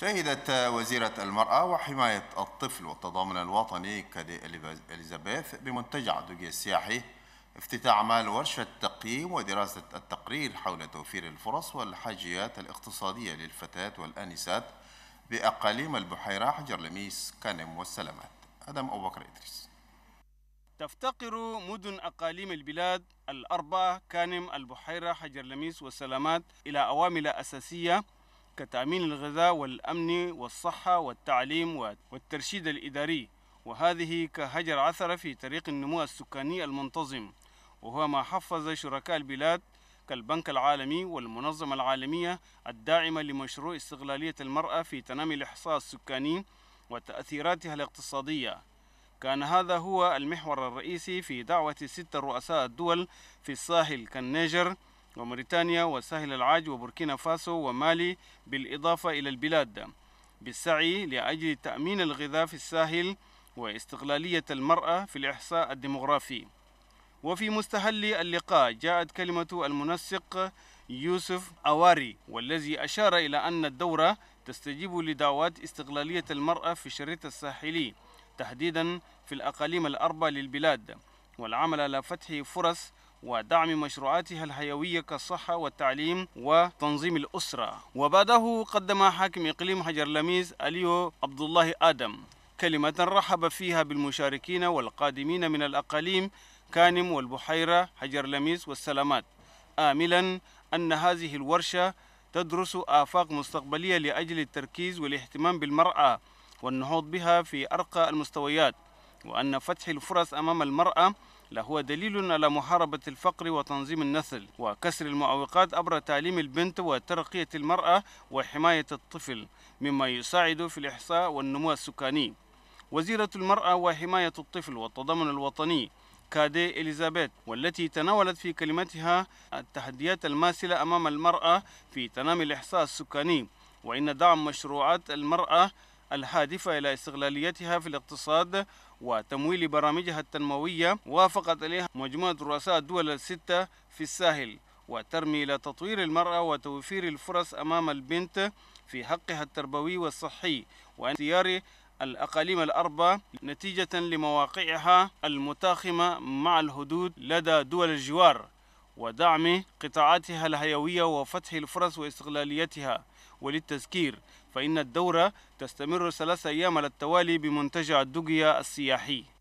شهدت وزيرة المرأة وحماية الطفل والتضامن الوطني كادي إليزابيث بمنتجع دوجي السياحي افتتاح أعمال ورشة تقييم ودراسة التقرير حول توفير الفرص والحاجيات الاقتصادية للفتاة والآنسات بأقاليم البحيرة حجر لميس كانم والسلامات أدم أبو بكر إدريس تفتقر مدن أقاليم البلاد الأربعة كانم البحيرة حجر لميس والسلامات إلى أوامل أساسية كتأمين الغذاء والأمن والصحة والتعليم والترشيد الإداري وهذه كهجر عثرة في طريق النمو السكاني المنتظم وهو ما حفز شركاء البلاد كالبنك العالمي والمنظمة العالمية الداعمة لمشروع استغلالية المرأة في تنامي الإحصاء السكاني وتأثيراتها الاقتصادية كان هذا هو المحور الرئيسي في دعوة ست رؤساء الدول في الساحل كالنيجر وموريتانيا وساحل العاج وبوركينا فاسو ومالي بالإضافة إلى البلاد بالسعي لأجل تأمين الغذاء في الساحل واستقلالية المرأة في الإحصاء الديمغرافي وفي مستهل اللقاء جاءت كلمة المنسق يوسف أواري والذي أشار إلى أن الدورة تستجيب لدعوات استقلالية المرأة في الشريط الساحلي تحديدا في الأقاليم الأربع للبلاد والعمل على فتح فرص ودعم مشروعاتها الحيوية كالصحة والتعليم وتنظيم الأسرة وبعده قدم حاكم إقليم حجر لميز أليو عبد الله آدم كلمة رحب فيها بالمشاركين والقادمين من الأقاليم كانم والبحيرة حجر لميز والسلامات آملا أن هذه الورشة تدرس آفاق مستقبلية لأجل التركيز والاهتمام بالمرأة والنهوض بها في أرقى المستويات وأن فتح الفرص أمام المرأة لهو دليل على محاربة الفقر وتنظيم النسل وكسر المعوقات عبر تعليم البنت وترقية المرأة وحماية الطفل مما يساعد في الإحصاء والنمو السكاني وزيرة المرأة وحماية الطفل والتضامن الوطني كادي إليزابيث والتي تناولت في كلمتها التحديات الماثلة أمام المرأة في تنامي الإحصاء السكاني وإن دعم مشروعات المرأة الهادفة إلى استغلاليتها في الاقتصاد وتمويل برامجها التنموية وافقت عليها مجموعة رؤساء الدول الستة في الساحل وترمي إلى تطوير المرأة وتوفير الفرص أمام البنت في حقها التربوي والصحي واختيار الأقاليم الأربع نتيجة لمواقعها المتاخمة مع الحدود لدى دول الجوار ودعم قطاعاتها الحيوية وفتح الفرص واستغلاليتها وللتذكير فإن الدورة تستمر ثلاثة أيام على التوالي بمنتجع الدقية السياحي